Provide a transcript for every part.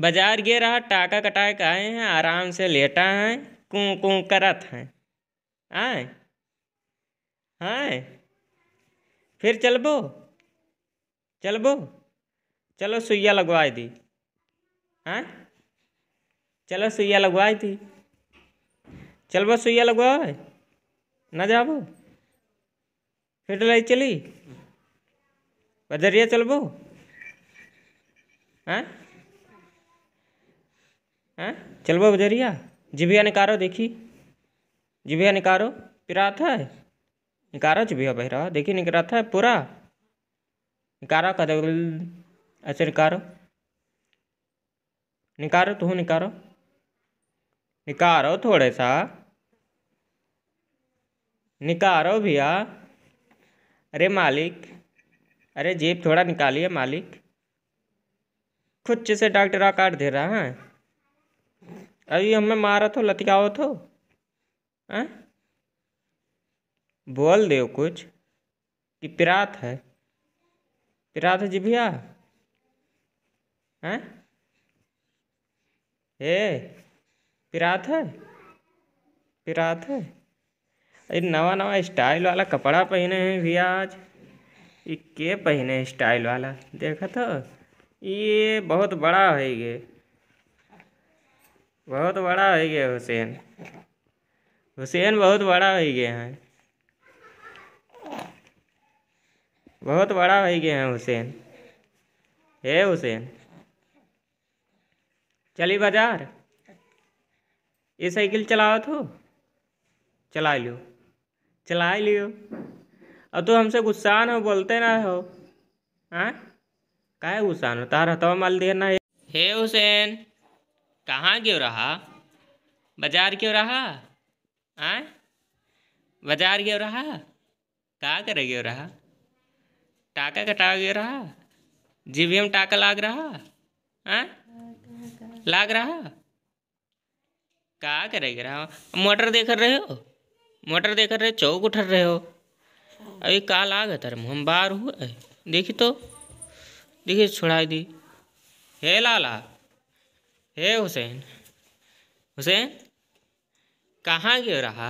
बाजार गे रहा टाका कटा के आए हैं आराम से लेटा है कू कू करत हैं आए हैं फिर चलबो चलबो चलो सुइया लगवा दी हैं चलो सुइया लगवा दी चलबो सुइया लगवा ना जाबो फिर ले चली बजरिया चलबो हैं हैं हाँ? वो बजरिया जिभिया निकारो देखी जिभिया निकारो पिराता है निकारो जिभिया बहरा देखी निकरा है पूरा निकारो का दगल ऐसे निकारो निकारो तू निकारो निकारो थोड़े सा निकारो भैया अरे मालिक अरे जेब थोड़ा निकालिए मालिक खुद से डॉक्टर काट दे रहा है अभी हमें मारा तो लतिकाओ तो हैं हाँ? बोल दो कुछ कि पिरात है पिरात है जी भैया हैं हाँ? हे पिरात है पिरात है अरे नवा नवा स्टाइल वाला कपड़ा पहने हैं भैया आज ये के पहने स्टाइल वाला देखा तो ये बहुत बड़ा है ये बहुत बड़ा हो गया हुसैन हुसैन बहुत बड़ा हो गया है बहुत बड़ा हो गया है हुसैन हे हुसैन चली बाजार ये साइकिल चलाओ तो चला लियो चला लियो अब तो हमसे गुस्सा हो बोलते ना हो हाँ का गुस्सा हो तार हतवा तो माल देना हे हुसैन कहाँ क्यों रहा बाजार क्यों रहा आए बाजार क्यों रहा कहाँ करे क्यों रहा टाका कटा क्यों रहा जीबी में टाका लाग रहा आए लाग रहा कहाँ करे क्यों रहा मोटर देख रहे हो मोटर देख रहे हो चौक उठर रहे हो अभी का लागत तर हम बाहर हुए देखी तो देखिए छुड़ा दी हे लाला हे हुसैन हुसैन कहाँ गयो रहा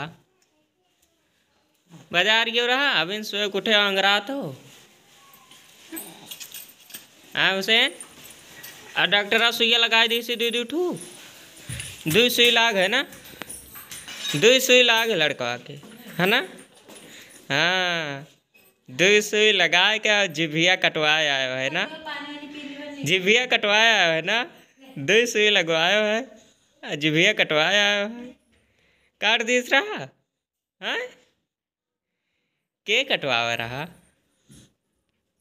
बाजार गयो रहा अभी सोए उठे अंगरा तो हाँ हुसैन और डॉक्टर सुइया लगा दी सी दीदी उठू ठू सुई लाग है ना दुई सुई लाग लड़का के है ना हाँ दो सुई लगा के जिभिया कटवाया है ना जिभिया कटवाया है ना दो सुई लगवाया है जिभिया कटवाया आयो है काट दिस रहा है हाँ? के कटवावा रहा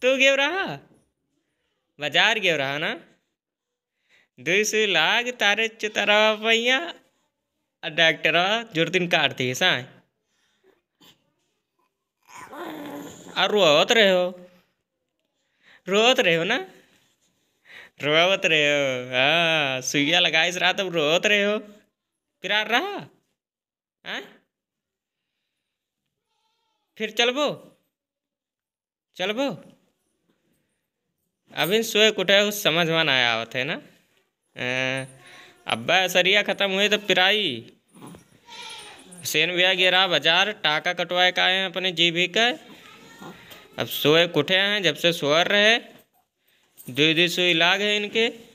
तू गेव रहा बाजार गेव रहा ना दो सुई लाग तारे चुतरा पैया डॉक्टर जोर दिन काट दिए साए हाँ? और रोत रहे हो रोत रहे हो ना रोवत रहे हो हाँ सुइया लगा इस रात अब रोवत रहे हो आ रहा हैं फिर चलबो चलबो अभी सोए कुटे उस समझ में आया होते है ना अब सरिया खत्म हुए तो पिराई सेन भैया गिरा बाजार टाका कटवाए का है अपने जीबी का अब सोए कुठे हैं जब से सोर रहे दो दो सौ लाख है इनके